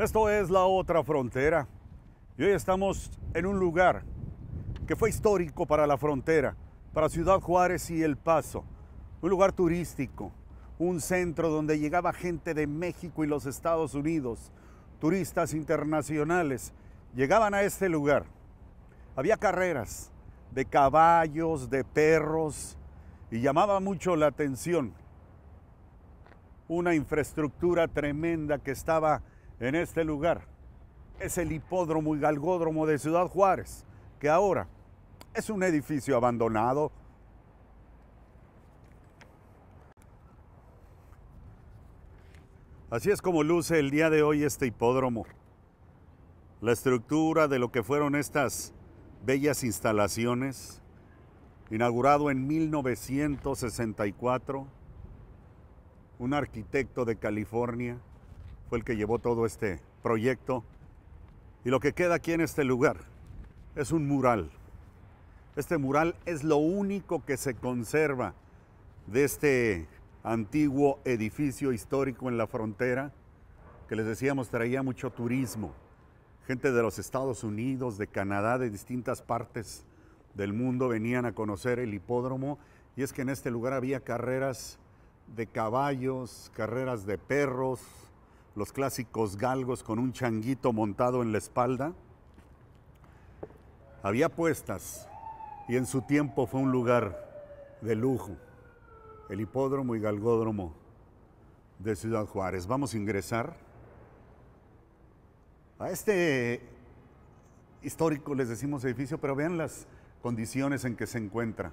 Esto es la otra frontera. Y hoy estamos en un lugar que fue histórico para la frontera, para Ciudad Juárez y El Paso. Un lugar turístico, un centro donde llegaba gente de México y los Estados Unidos, turistas internacionales, llegaban a este lugar. Había carreras de caballos, de perros, y llamaba mucho la atención una infraestructura tremenda que estaba en este lugar es el hipódromo y galgódromo de Ciudad Juárez, que ahora es un edificio abandonado. Así es como luce el día de hoy este hipódromo. La estructura de lo que fueron estas bellas instalaciones, inaugurado en 1964, un arquitecto de California, fue el que llevó todo este proyecto. Y lo que queda aquí en este lugar es un mural. Este mural es lo único que se conserva de este antiguo edificio histórico en la frontera, que les decíamos traía mucho turismo, gente de los Estados Unidos, de Canadá, de distintas partes del mundo venían a conocer el hipódromo y es que en este lugar había carreras de caballos, carreras de perros, los clásicos galgos con un changuito montado en la espalda. Había puestas y en su tiempo fue un lugar de lujo, el hipódromo y galgódromo de Ciudad Juárez. Vamos a ingresar a este histórico, les decimos edificio, pero vean las condiciones en que se encuentra.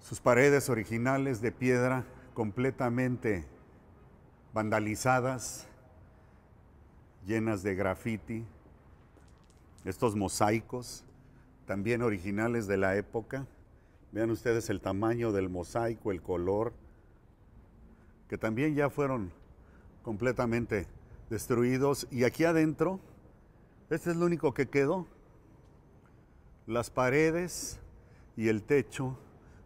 Sus paredes originales de piedra completamente vandalizadas, llenas de graffiti, estos mosaicos, también originales de la época. Vean ustedes el tamaño del mosaico, el color, que también ya fueron completamente destruidos. Y aquí adentro, este es lo único que quedó, las paredes y el techo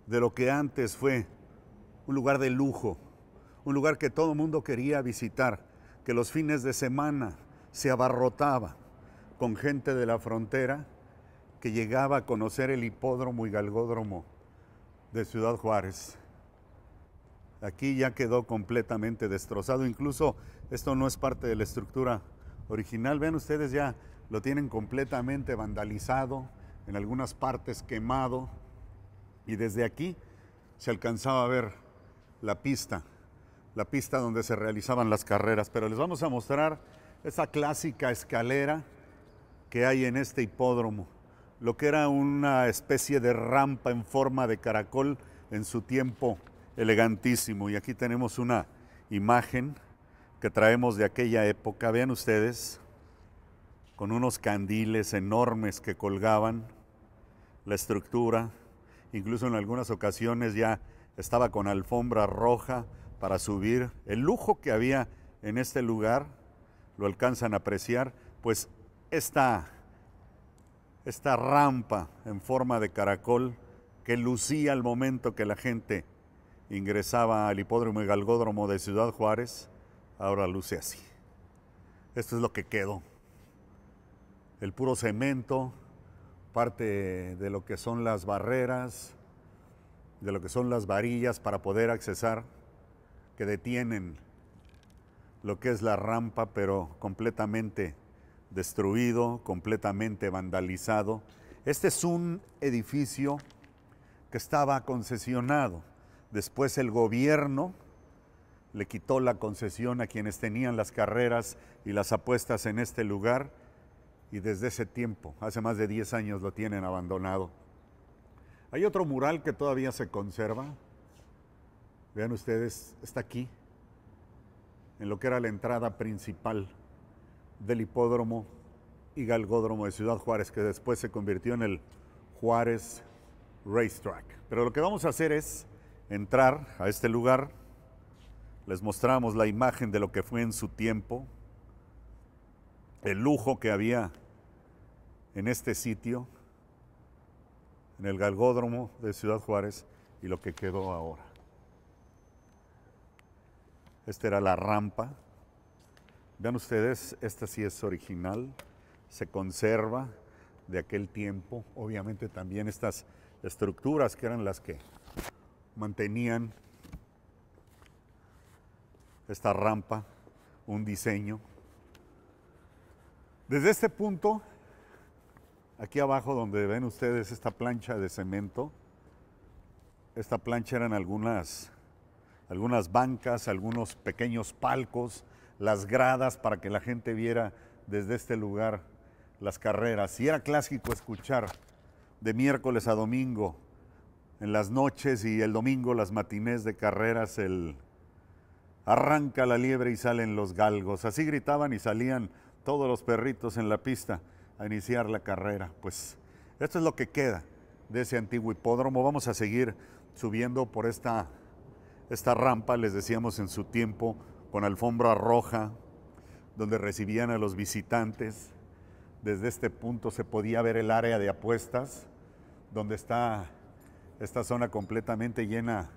de lo que antes fue un lugar de lujo, un lugar que todo el mundo quería visitar, que los fines de semana se abarrotaba con gente de la frontera que llegaba a conocer el hipódromo y galgódromo de Ciudad Juárez. Aquí ya quedó completamente destrozado, incluso esto no es parte de la estructura original, vean ustedes ya lo tienen completamente vandalizado, en algunas partes quemado y desde aquí se alcanzaba a ver la pista la pista donde se realizaban las carreras, pero les vamos a mostrar esa clásica escalera que hay en este hipódromo, lo que era una especie de rampa en forma de caracol en su tiempo elegantísimo. Y aquí tenemos una imagen que traemos de aquella época, vean ustedes, con unos candiles enormes que colgaban la estructura, incluso en algunas ocasiones ya estaba con alfombra roja para subir. El lujo que había en este lugar lo alcanzan a apreciar, pues esta, esta rampa en forma de caracol que lucía al momento que la gente ingresaba al hipódromo y galgódromo de Ciudad Juárez, ahora luce así. Esto es lo que quedó. El puro cemento, parte de lo que son las barreras, de lo que son las varillas para poder accesar que detienen lo que es la rampa, pero completamente destruido, completamente vandalizado. Este es un edificio que estaba concesionado. Después el gobierno le quitó la concesión a quienes tenían las carreras y las apuestas en este lugar y desde ese tiempo, hace más de 10 años, lo tienen abandonado. Hay otro mural que todavía se conserva, Vean ustedes, está aquí, en lo que era la entrada principal del hipódromo y galgódromo de Ciudad Juárez, que después se convirtió en el Juárez Racetrack. Pero lo que vamos a hacer es entrar a este lugar, les mostramos la imagen de lo que fue en su tiempo, el lujo que había en este sitio, en el galgódromo de Ciudad Juárez y lo que quedó ahora. Esta era la rampa. Vean ustedes, esta sí es original, se conserva de aquel tiempo. Obviamente también estas estructuras que eran las que mantenían esta rampa, un diseño. Desde este punto, aquí abajo donde ven ustedes esta plancha de cemento, esta plancha eran algunas algunas bancas, algunos pequeños palcos, las gradas para que la gente viera desde este lugar las carreras. Y era clásico escuchar de miércoles a domingo, en las noches y el domingo las matinés de carreras, el arranca la liebre y salen los galgos. Así gritaban y salían todos los perritos en la pista a iniciar la carrera. Pues esto es lo que queda de ese antiguo hipódromo. Vamos a seguir subiendo por esta esta rampa, les decíamos en su tiempo, con alfombra roja, donde recibían a los visitantes. Desde este punto se podía ver el área de apuestas, donde está esta zona completamente llena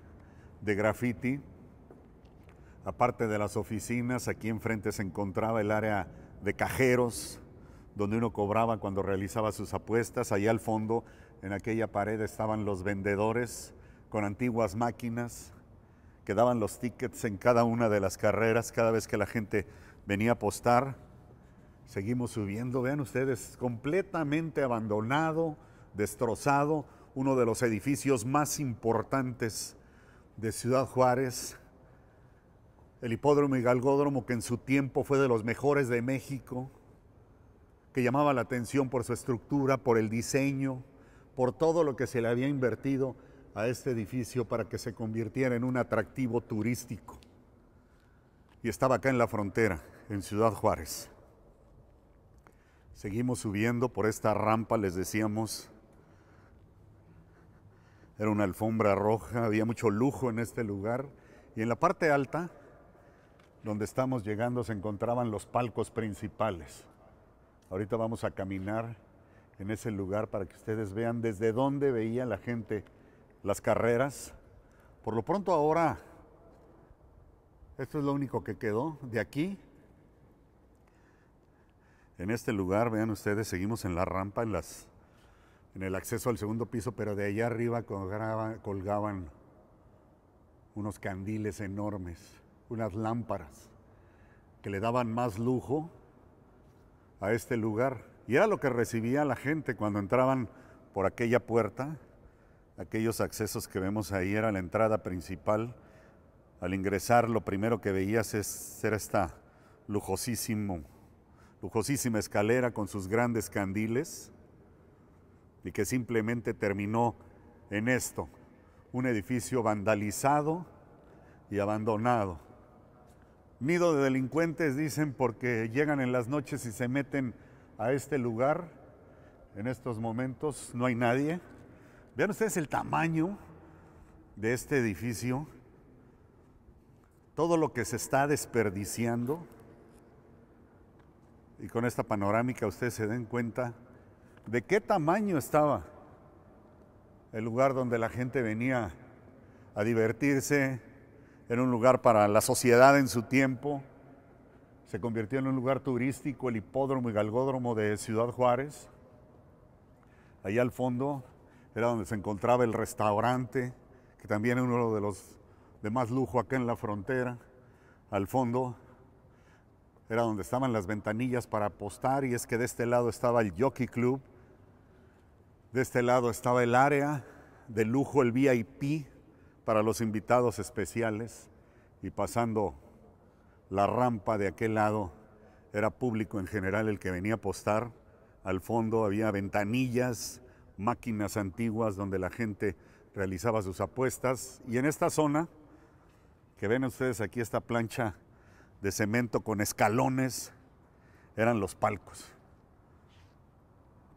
de graffiti. Aparte de las oficinas, aquí enfrente se encontraba el área de cajeros, donde uno cobraba cuando realizaba sus apuestas. Allá al fondo, en aquella pared, estaban los vendedores con antiguas máquinas quedaban los tickets en cada una de las carreras, cada vez que la gente venía a apostar. Seguimos subiendo, vean ustedes, completamente abandonado, destrozado, uno de los edificios más importantes de Ciudad Juárez, el hipódromo y galgódromo que en su tiempo fue de los mejores de México, que llamaba la atención por su estructura, por el diseño, por todo lo que se le había invertido a este edificio para que se convirtiera en un atractivo turístico. Y estaba acá en la frontera, en Ciudad Juárez. Seguimos subiendo por esta rampa, les decíamos. Era una alfombra roja, había mucho lujo en este lugar. Y en la parte alta, donde estamos llegando, se encontraban los palcos principales. Ahorita vamos a caminar en ese lugar para que ustedes vean desde dónde veía la gente las carreras. Por lo pronto ahora, esto es lo único que quedó de aquí. En este lugar, vean ustedes, seguimos en la rampa, en, las, en el acceso al segundo piso, pero de allá arriba colgaban, colgaban unos candiles enormes, unas lámparas que le daban más lujo a este lugar. Y era lo que recibía la gente cuando entraban por aquella puerta. Aquellos accesos que vemos ahí era la entrada principal. Al ingresar lo primero que veías es, era esta lujosísimo, lujosísima escalera con sus grandes candiles y que simplemente terminó en esto, un edificio vandalizado y abandonado. Nido de delincuentes dicen porque llegan en las noches y se meten a este lugar. En estos momentos no hay nadie, Vean ustedes el tamaño de este edificio, todo lo que se está desperdiciando. Y con esta panorámica ustedes se den cuenta de qué tamaño estaba el lugar donde la gente venía a divertirse, era un lugar para la sociedad en su tiempo, se convirtió en un lugar turístico, el hipódromo y galgódromo de Ciudad Juárez. Allá al fondo era donde se encontraba el restaurante, que también es uno de los de más lujo acá en la frontera. Al fondo era donde estaban las ventanillas para apostar y es que de este lado estaba el Jockey Club, de este lado estaba el área de lujo, el VIP para los invitados especiales y pasando la rampa de aquel lado era público en general el que venía a apostar. Al fondo había ventanillas máquinas antiguas donde la gente realizaba sus apuestas. Y en esta zona, que ven ustedes aquí esta plancha de cemento con escalones, eran los palcos.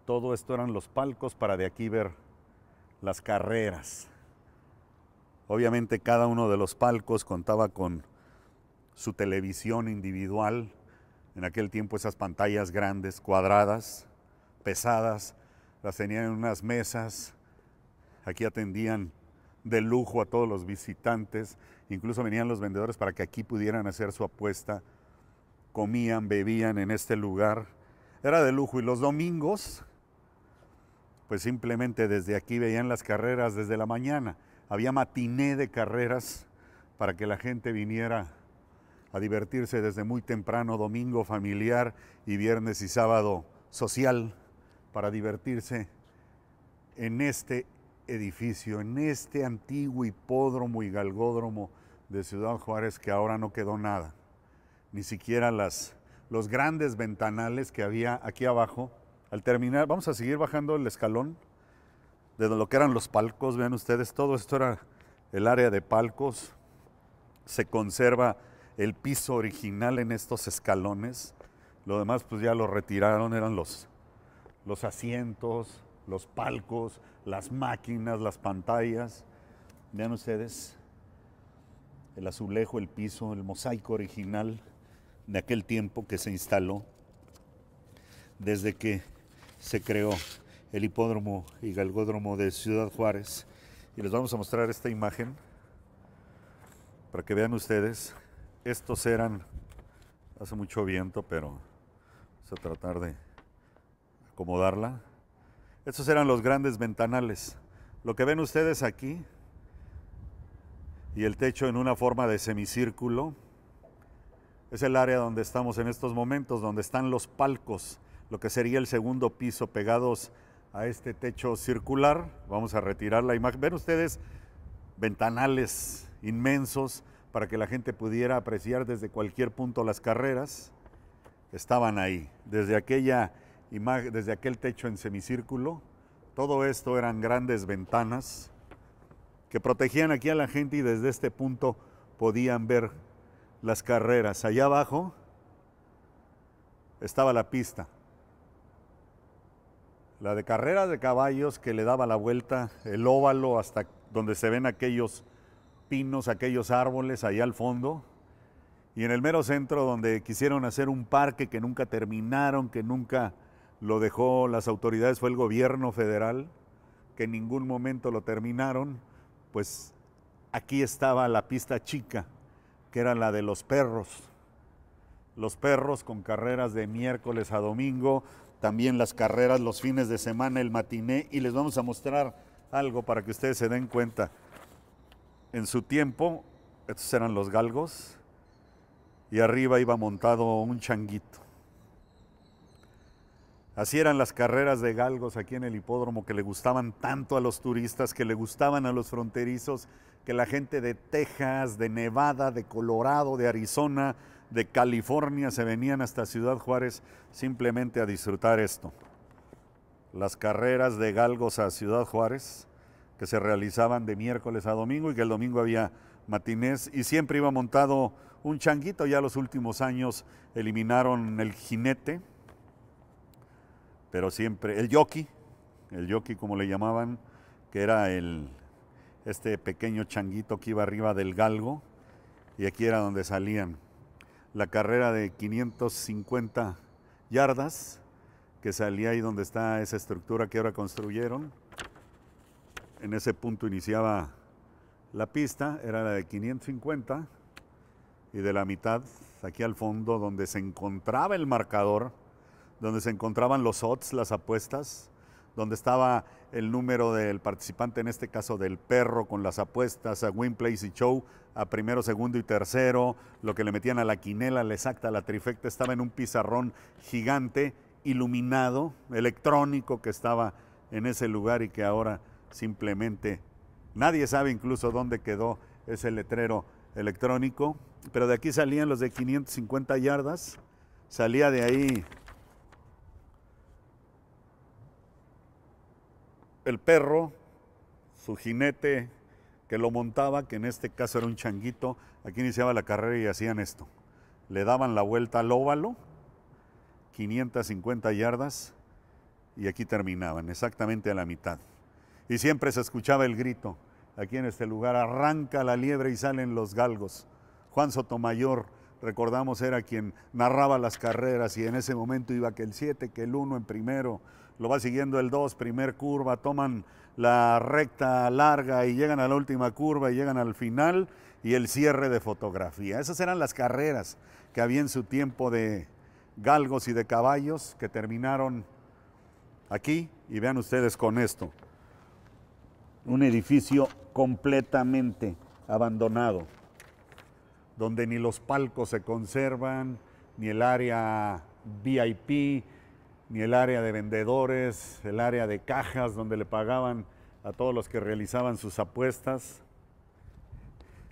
Todo esto eran los palcos para de aquí ver las carreras. Obviamente cada uno de los palcos contaba con su televisión individual, en aquel tiempo esas pantallas grandes, cuadradas, pesadas, las tenían en unas mesas, aquí atendían de lujo a todos los visitantes, incluso venían los vendedores para que aquí pudieran hacer su apuesta, comían, bebían en este lugar, era de lujo y los domingos, pues simplemente desde aquí veían las carreras desde la mañana, había matiné de carreras para que la gente viniera a divertirse desde muy temprano, domingo familiar y viernes y sábado social para divertirse en este edificio, en este antiguo hipódromo y galgódromo de Ciudad Juárez que ahora no quedó nada, ni siquiera las, los grandes ventanales que había aquí abajo. Al terminar, vamos a seguir bajando el escalón de lo que eran los palcos, vean ustedes, todo esto era el área de palcos, se conserva el piso original en estos escalones, lo demás pues ya lo retiraron, eran los, los asientos, los palcos, las máquinas, las pantallas. Vean ustedes el azulejo, el piso, el mosaico original de aquel tiempo que se instaló desde que se creó el hipódromo y galgódromo de Ciudad Juárez. Y les vamos a mostrar esta imagen para que vean ustedes. Estos eran, hace mucho viento, pero vamos a tratar de acomodarla. Estos eran los grandes ventanales. Lo que ven ustedes aquí y el techo en una forma de semicírculo es el área donde estamos en estos momentos, donde están los palcos, lo que sería el segundo piso pegados a este techo circular. Vamos a retirar la imagen. Ven ustedes ventanales inmensos para que la gente pudiera apreciar desde cualquier punto las carreras. Estaban ahí, desde aquella desde aquel techo en semicírculo. Todo esto eran grandes ventanas que protegían aquí a la gente y desde este punto podían ver las carreras. Allá abajo estaba la pista, la de carreras de caballos que le daba la vuelta, el óvalo hasta donde se ven aquellos pinos, aquellos árboles allá al fondo. Y en el mero centro donde quisieron hacer un parque que nunca terminaron, que nunca lo dejó las autoridades, fue el gobierno federal, que en ningún momento lo terminaron, pues aquí estaba la pista chica, que era la de los perros. Los perros con carreras de miércoles a domingo, también las carreras los fines de semana, el matiné, y les vamos a mostrar algo para que ustedes se den cuenta. En su tiempo, estos eran los galgos, y arriba iba montado un changuito. Así eran las carreras de galgos aquí en el hipódromo que le gustaban tanto a los turistas, que le gustaban a los fronterizos, que la gente de Texas, de Nevada, de Colorado, de Arizona, de California se venían hasta Ciudad Juárez simplemente a disfrutar esto. Las carreras de galgos a Ciudad Juárez que se realizaban de miércoles a domingo y que el domingo había matinés y siempre iba montado un changuito. Ya los últimos años eliminaron el jinete, pero siempre el yoki, el yoki como le llamaban, que era el, este pequeño changuito que iba arriba del galgo, y aquí era donde salían. La carrera de 550 yardas, que salía ahí donde está esa estructura que ahora construyeron. En ese punto iniciaba la pista, era la de 550, y de la mitad, aquí al fondo, donde se encontraba el marcador, donde se encontraban los odds, las apuestas, donde estaba el número del participante, en este caso del perro, con las apuestas a win, place y show, a primero, segundo y tercero, lo que le metían a la quinela, la exacta, la trifecta, estaba en un pizarrón gigante, iluminado, electrónico, que estaba en ese lugar y que ahora simplemente nadie sabe incluso dónde quedó ese letrero electrónico, pero de aquí salían los de 550 yardas, salía de ahí el perro, su jinete que lo montaba, que en este caso era un changuito, aquí iniciaba la carrera y hacían esto. Le daban la vuelta al óvalo, 550 yardas, y aquí terminaban, exactamente a la mitad. Y siempre se escuchaba el grito, aquí en este lugar, arranca la liebre y salen los galgos. Juan Sotomayor, recordamos, era quien narraba las carreras y en ese momento iba que el 7, que el 1 en primero, lo va siguiendo el 2, primer curva, toman la recta larga y llegan a la última curva y llegan al final y el cierre de fotografía. Esas eran las carreras que había en su tiempo de galgos y de caballos que terminaron aquí y vean ustedes con esto. Un edificio completamente abandonado, donde ni los palcos se conservan, ni el área VIP, ni el área de vendedores, el área de cajas donde le pagaban a todos los que realizaban sus apuestas.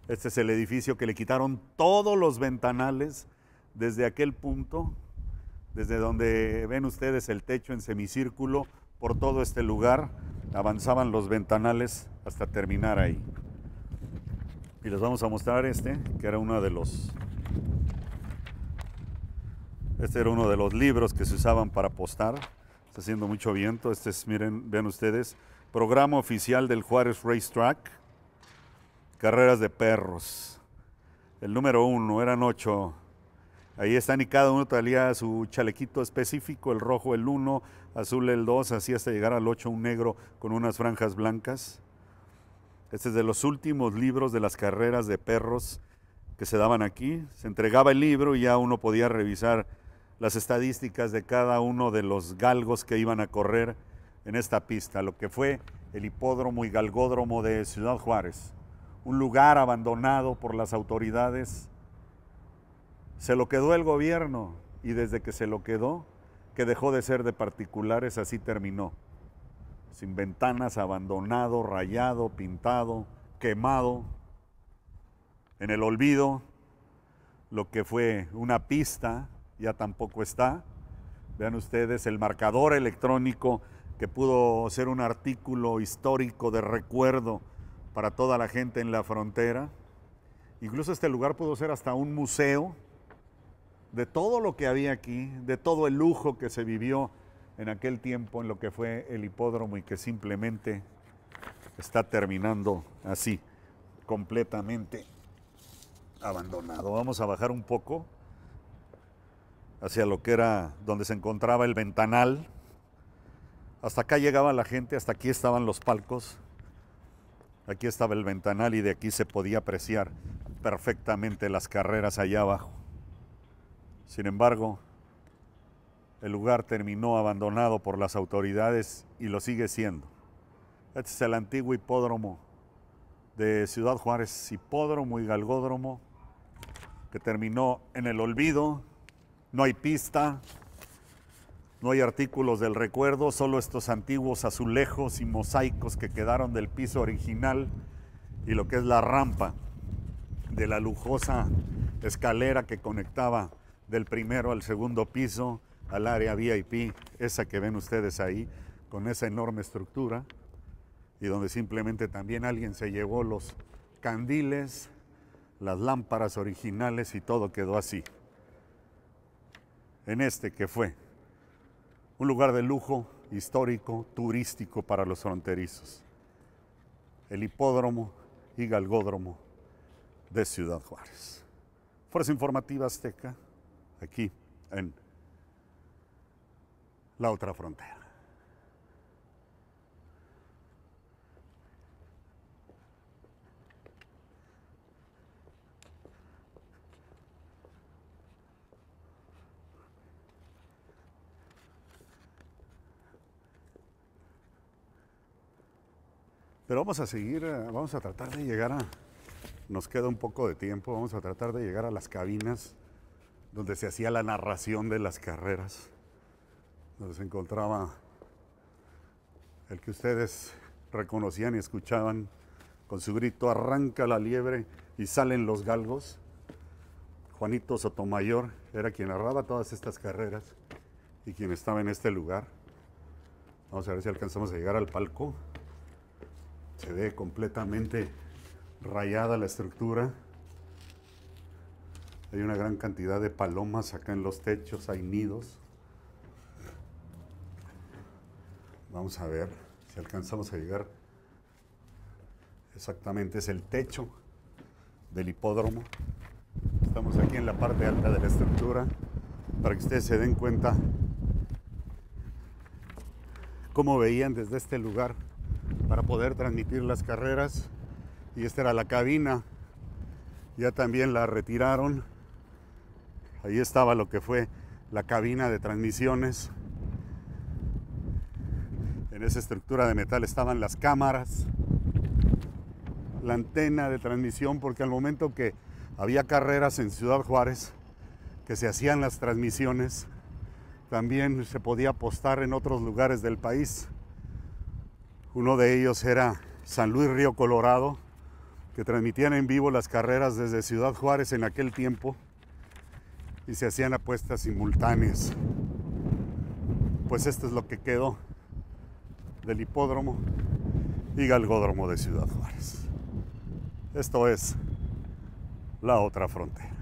Este es el edificio que le quitaron todos los ventanales desde aquel punto, desde donde ven ustedes el techo en semicírculo, por todo este lugar avanzaban los ventanales hasta terminar ahí. Y les vamos a mostrar este, que era uno de los este era uno de los libros que se usaban para apostar. Está haciendo mucho viento. Este es, miren, vean ustedes, programa oficial del Juárez Racetrack. Carreras de perros. El número uno, eran ocho. Ahí están y cada uno traía su chalequito específico, el rojo el uno, azul el dos, así hasta llegar al ocho un negro con unas franjas blancas. Este es de los últimos libros de las carreras de perros que se daban aquí. Se entregaba el libro y ya uno podía revisar las estadísticas de cada uno de los galgos que iban a correr en esta pista, lo que fue el hipódromo y galgódromo de Ciudad Juárez, un lugar abandonado por las autoridades. Se lo quedó el gobierno y desde que se lo quedó, que dejó de ser de particulares, así terminó. Sin ventanas, abandonado, rayado, pintado, quemado, en el olvido, lo que fue una pista ya tampoco está. Vean ustedes el marcador electrónico que pudo ser un artículo histórico de recuerdo para toda la gente en la frontera. Incluso este lugar pudo ser hasta un museo de todo lo que había aquí, de todo el lujo que se vivió en aquel tiempo en lo que fue el hipódromo y que simplemente está terminando así, completamente abandonado. Vamos a bajar un poco hacia lo que era donde se encontraba el ventanal. Hasta acá llegaba la gente, hasta aquí estaban los palcos, aquí estaba el ventanal y de aquí se podía apreciar perfectamente las carreras allá abajo. Sin embargo, el lugar terminó abandonado por las autoridades y lo sigue siendo. Este es el antiguo hipódromo de Ciudad Juárez, hipódromo y galgódromo, que terminó en el olvido no hay pista, no hay artículos del recuerdo, solo estos antiguos azulejos y mosaicos que quedaron del piso original y lo que es la rampa de la lujosa escalera que conectaba del primero al segundo piso al área VIP, esa que ven ustedes ahí, con esa enorme estructura, y donde simplemente también alguien se llevó los candiles, las lámparas originales y todo quedó así en este que fue un lugar de lujo histórico, turístico para los fronterizos, el hipódromo y galgódromo de Ciudad Juárez. Fuerza Informativa Azteca, aquí en La Otra Frontera. Pero vamos a seguir, eh, vamos a tratar de llegar a, nos queda un poco de tiempo, vamos a tratar de llegar a las cabinas donde se hacía la narración de las carreras, donde se encontraba el que ustedes reconocían y escuchaban con su grito arranca la liebre y salen los galgos. Juanito Sotomayor era quien narraba todas estas carreras y quien estaba en este lugar. Vamos a ver si alcanzamos a llegar al palco. Se ve completamente rayada la estructura. Hay una gran cantidad de palomas acá en los techos, hay nidos. Vamos a ver si alcanzamos a llegar. Exactamente, es el techo del hipódromo. Estamos aquí en la parte alta de la estructura para que ustedes se den cuenta cómo veían desde este lugar para poder transmitir las carreras. Y esta era la cabina. Ya también la retiraron. Ahí estaba lo que fue la cabina de transmisiones. En esa estructura de metal estaban las cámaras, la antena de transmisión, porque al momento que había carreras en Ciudad Juárez, que se hacían las transmisiones, también se podía apostar en otros lugares del país. Uno de ellos era San Luis Río Colorado, que transmitían en vivo las carreras desde Ciudad Juárez en aquel tiempo y se hacían apuestas simultáneas. Pues esto es lo que quedó del hipódromo y galgódromo de Ciudad Juárez. Esto es la otra frontera.